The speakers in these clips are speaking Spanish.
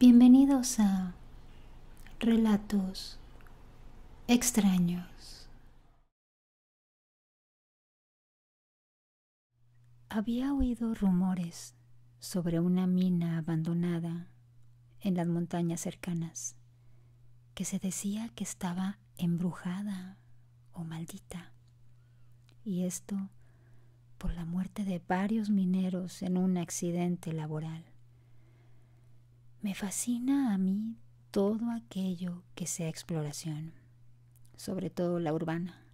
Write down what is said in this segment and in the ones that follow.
Bienvenidos a Relatos extraños. Había oído rumores sobre una mina abandonada en las montañas cercanas que se decía que estaba embrujada o maldita. Y esto por la muerte de varios mineros en un accidente laboral. Me fascina a mí todo aquello que sea exploración, sobre todo la urbana.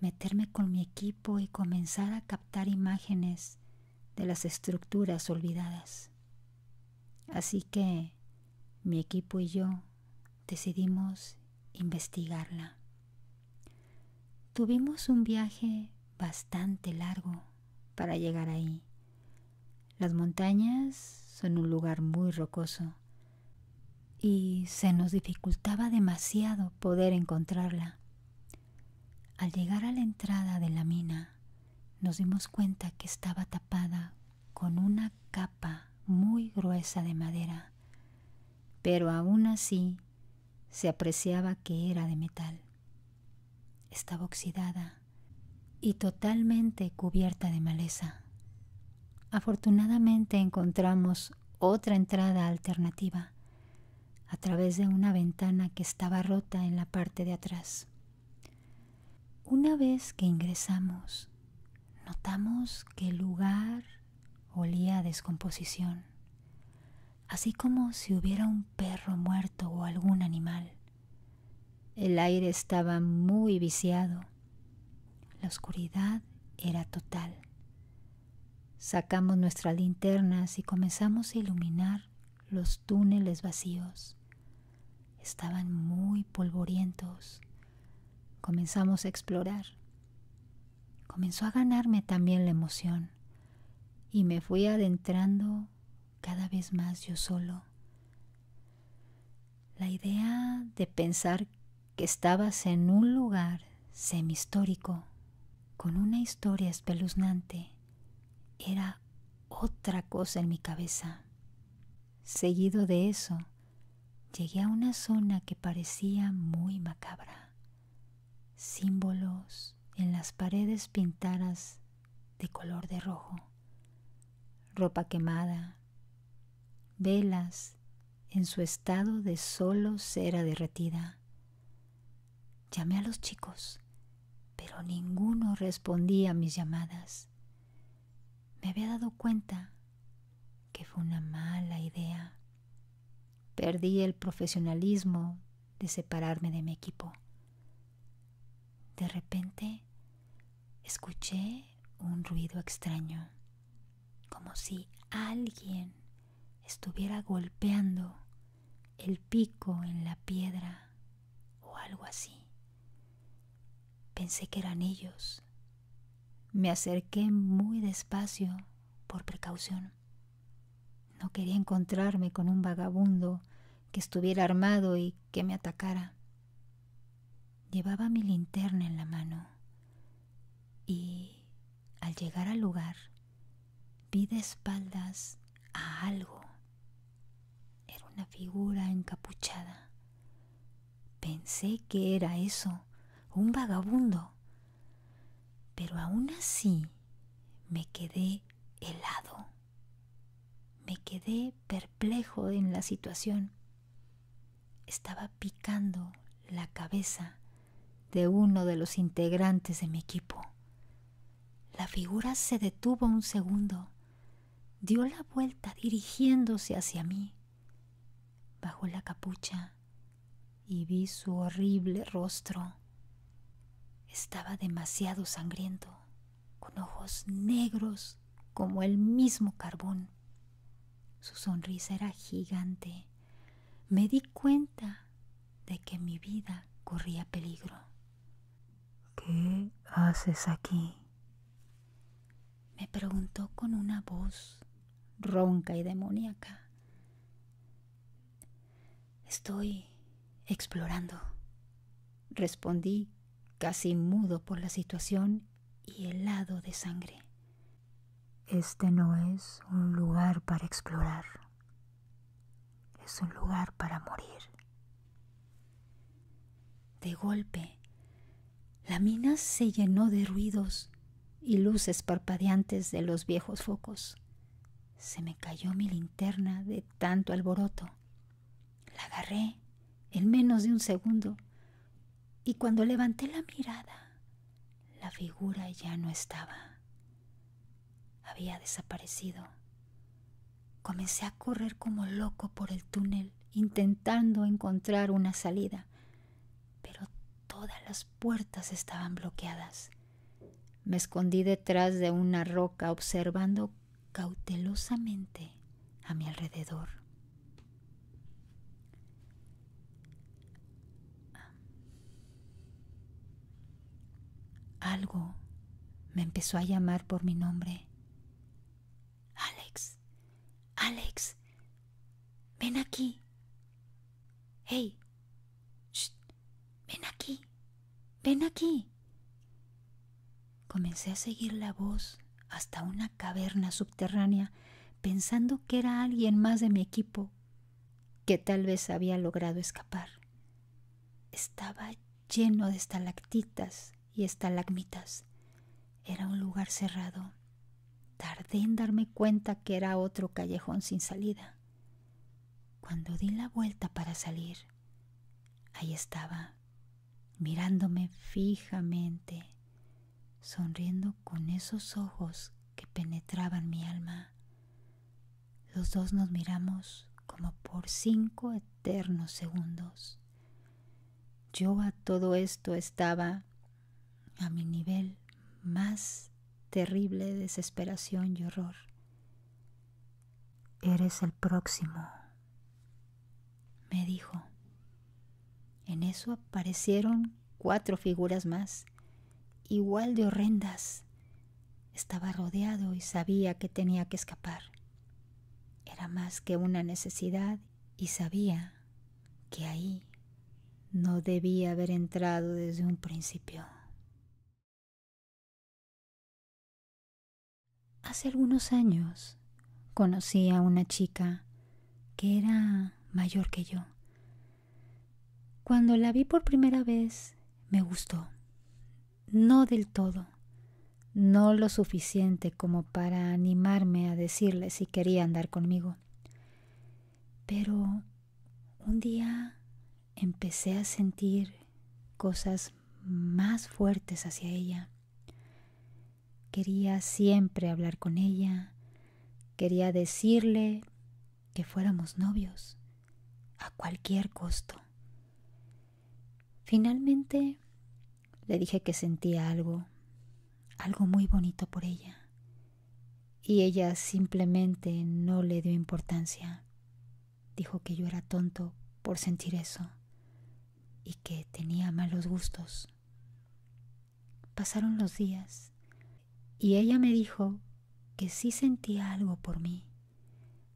Meterme con mi equipo y comenzar a captar imágenes de las estructuras olvidadas. Así que mi equipo y yo decidimos investigarla. Tuvimos un viaje bastante largo para llegar ahí las montañas son un lugar muy rocoso y se nos dificultaba demasiado poder encontrarla. Al llegar a la entrada de la mina, nos dimos cuenta que estaba tapada con una capa muy gruesa de madera, pero aún así se apreciaba que era de metal. Estaba oxidada y totalmente cubierta de maleza afortunadamente encontramos otra entrada alternativa a través de una ventana que estaba rota en la parte de atrás. Una vez que ingresamos, notamos que el lugar olía a descomposición, así como si hubiera un perro muerto o algún animal. El aire estaba muy viciado. La oscuridad era total. Sacamos nuestras linternas y comenzamos a iluminar los túneles vacíos. Estaban muy polvorientos. Comenzamos a explorar. Comenzó a ganarme también la emoción y me fui adentrando cada vez más yo solo. La idea de pensar que estabas en un lugar semihistórico con una historia espeluznante, era otra cosa en mi cabeza. Seguido de eso, llegué a una zona que parecía muy macabra. Símbolos en las paredes pintadas de color de rojo, ropa quemada, velas en su estado de solo cera derretida. Llamé a los chicos, pero ninguno respondía a mis llamadas me había dado cuenta que fue una mala idea. Perdí el profesionalismo de separarme de mi equipo. De repente escuché un ruido extraño, como si alguien estuviera golpeando el pico en la piedra o algo así. Pensé que eran ellos me acerqué muy despacio por precaución. No quería encontrarme con un vagabundo que estuviera armado y que me atacara. Llevaba mi linterna en la mano y al llegar al lugar vi de espaldas a algo. Era una figura encapuchada. Pensé que era eso, un vagabundo pero aún así me quedé helado. Me quedé perplejo en la situación. Estaba picando la cabeza de uno de los integrantes de mi equipo. La figura se detuvo un segundo, dio la vuelta dirigiéndose hacia mí. Bajó la capucha y vi su horrible rostro. Estaba demasiado sangriento, con ojos negros como el mismo carbón. Su sonrisa era gigante. Me di cuenta de que mi vida corría peligro. ¿Qué haces aquí? Me preguntó con una voz ronca y demoníaca. Estoy explorando, respondí casi mudo por la situación y helado de sangre. Este no es un lugar para explorar, es un lugar para morir. De golpe, la mina se llenó de ruidos y luces parpadeantes de los viejos focos. Se me cayó mi linterna de tanto alboroto. La agarré en menos de un segundo y cuando levanté la mirada, la figura ya no estaba. Había desaparecido. Comencé a correr como loco por el túnel, intentando encontrar una salida, pero todas las puertas estaban bloqueadas. Me escondí detrás de una roca observando cautelosamente a mi alrededor. algo me empezó a llamar por mi nombre. Alex, Alex, ven aquí. Hey, Shh. ven aquí, ven aquí. Comencé a seguir la voz hasta una caverna subterránea, pensando que era alguien más de mi equipo que tal vez había logrado escapar. Estaba lleno de estalactitas y estalagmitas. Era un lugar cerrado. Tardé en darme cuenta que era otro callejón sin salida. Cuando di la vuelta para salir, ahí estaba, mirándome fijamente, sonriendo con esos ojos que penetraban mi alma. Los dos nos miramos como por cinco eternos segundos. Yo a todo esto estaba a mi nivel más terrible de desesperación y horror. Eres el próximo, me dijo. En eso aparecieron cuatro figuras más, igual de horrendas. Estaba rodeado y sabía que tenía que escapar. Era más que una necesidad y sabía que ahí no debía haber entrado desde un principio. Hace algunos años conocí a una chica que era mayor que yo. Cuando la vi por primera vez, me gustó. No del todo. No lo suficiente como para animarme a decirle si quería andar conmigo. Pero un día empecé a sentir cosas más fuertes hacia ella. Quería siempre hablar con ella. Quería decirle que fuéramos novios a cualquier costo. Finalmente le dije que sentía algo, algo muy bonito por ella, y ella simplemente no le dio importancia. Dijo que yo era tonto por sentir eso y que tenía malos gustos. Pasaron los días y ella me dijo que sí sentía algo por mí.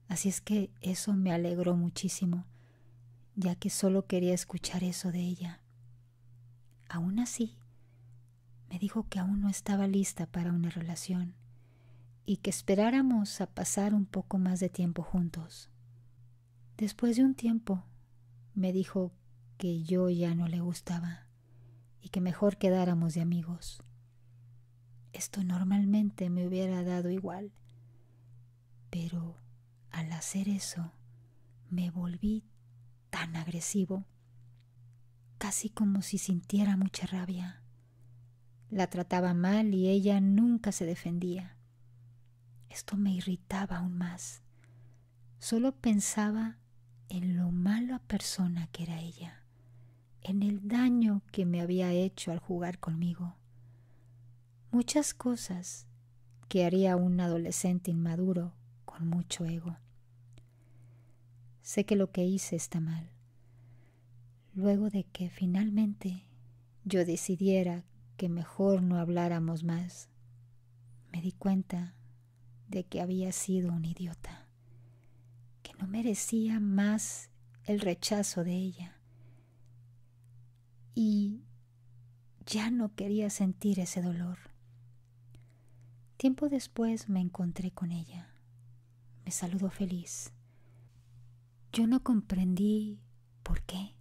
Así es que eso me alegró muchísimo, ya que solo quería escuchar eso de ella. Aún así, me dijo que aún no estaba lista para una relación y que esperáramos a pasar un poco más de tiempo juntos. Después de un tiempo, me dijo que yo ya no le gustaba y que mejor quedáramos de amigos. Esto normalmente me hubiera dado igual, pero al hacer eso me volví tan agresivo, casi como si sintiera mucha rabia. La trataba mal y ella nunca se defendía. Esto me irritaba aún más. Solo pensaba en lo mala persona que era ella, en el daño que me había hecho al jugar conmigo muchas cosas que haría un adolescente inmaduro con mucho ego. Sé que lo que hice está mal. Luego de que finalmente yo decidiera que mejor no habláramos más, me di cuenta de que había sido un idiota, que no merecía más el rechazo de ella. Y ya no quería sentir ese dolor. Tiempo después me encontré con ella. Me saludó feliz. Yo no comprendí por qué,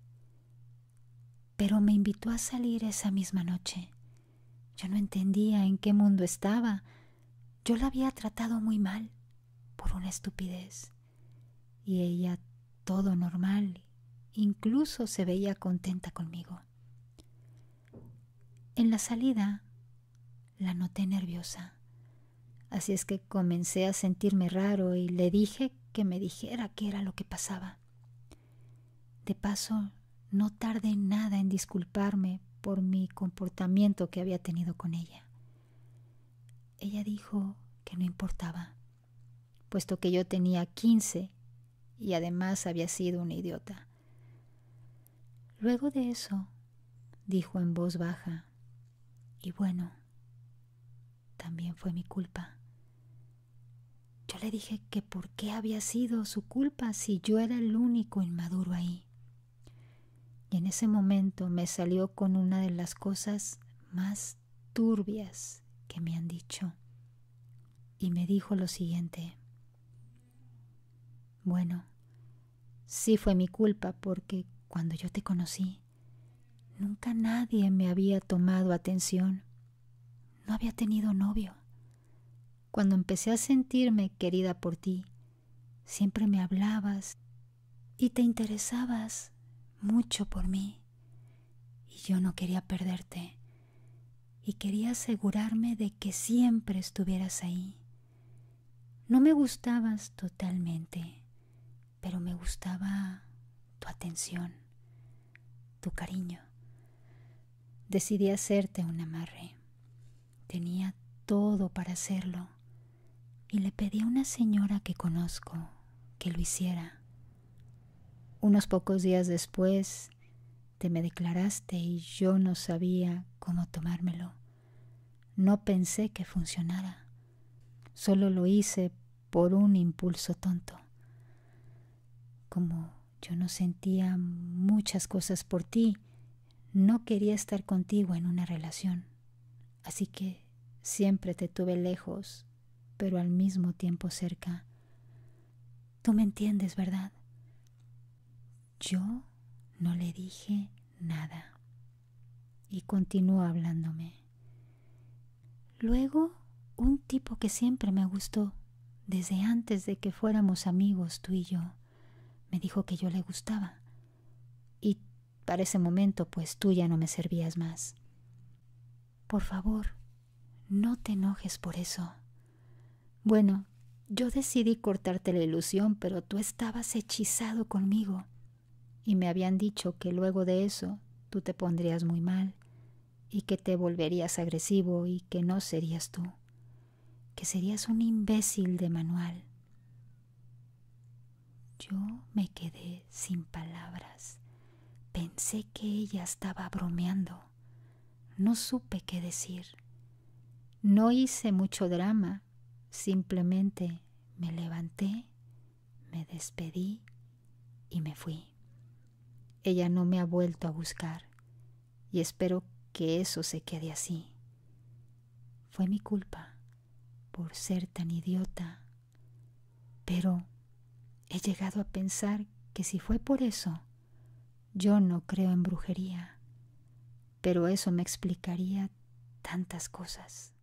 pero me invitó a salir esa misma noche. Yo no entendía en qué mundo estaba. Yo la había tratado muy mal por una estupidez. Y ella todo normal, incluso se veía contenta conmigo. En la salida la noté nerviosa. Así es que comencé a sentirme raro y le dije que me dijera qué era lo que pasaba. De paso, no tardé nada en disculparme por mi comportamiento que había tenido con ella. Ella dijo que no importaba, puesto que yo tenía 15 y además había sido una idiota. Luego de eso, dijo en voz baja, y bueno, también fue mi culpa. Yo le dije que por qué había sido su culpa si yo era el único inmaduro ahí. Y en ese momento me salió con una de las cosas más turbias que me han dicho. Y me dijo lo siguiente. Bueno, sí fue mi culpa porque cuando yo te conocí, nunca nadie me había tomado atención. No había tenido novio. Cuando empecé a sentirme querida por ti, siempre me hablabas y te interesabas mucho por mí. Y yo no quería perderte y quería asegurarme de que siempre estuvieras ahí. No me gustabas totalmente, pero me gustaba tu atención, tu cariño. Decidí hacerte un amarre. Tenía todo para hacerlo y le pedí a una señora que conozco que lo hiciera. Unos pocos días después te me declaraste y yo no sabía cómo tomármelo. No pensé que funcionara. Solo lo hice por un impulso tonto. Como yo no sentía muchas cosas por ti, no quería estar contigo en una relación. Así que siempre te tuve lejos pero al mismo tiempo cerca. Tú me entiendes, ¿verdad? Yo no le dije nada y continuó hablándome. Luego, un tipo que siempre me gustó, desde antes de que fuéramos amigos tú y yo, me dijo que yo le gustaba. Y para ese momento, pues tú ya no me servías más. Por favor, no te enojes por eso. Bueno, yo decidí cortarte la ilusión, pero tú estabas hechizado conmigo. Y me habían dicho que luego de eso tú te pondrías muy mal, y que te volverías agresivo y que no serías tú, que serías un imbécil de manual. Yo me quedé sin palabras. Pensé que ella estaba bromeando. No supe qué decir. No hice mucho drama Simplemente me levanté, me despedí y me fui. Ella no me ha vuelto a buscar y espero que eso se quede así. Fue mi culpa por ser tan idiota, pero he llegado a pensar que si fue por eso, yo no creo en brujería, pero eso me explicaría tantas cosas.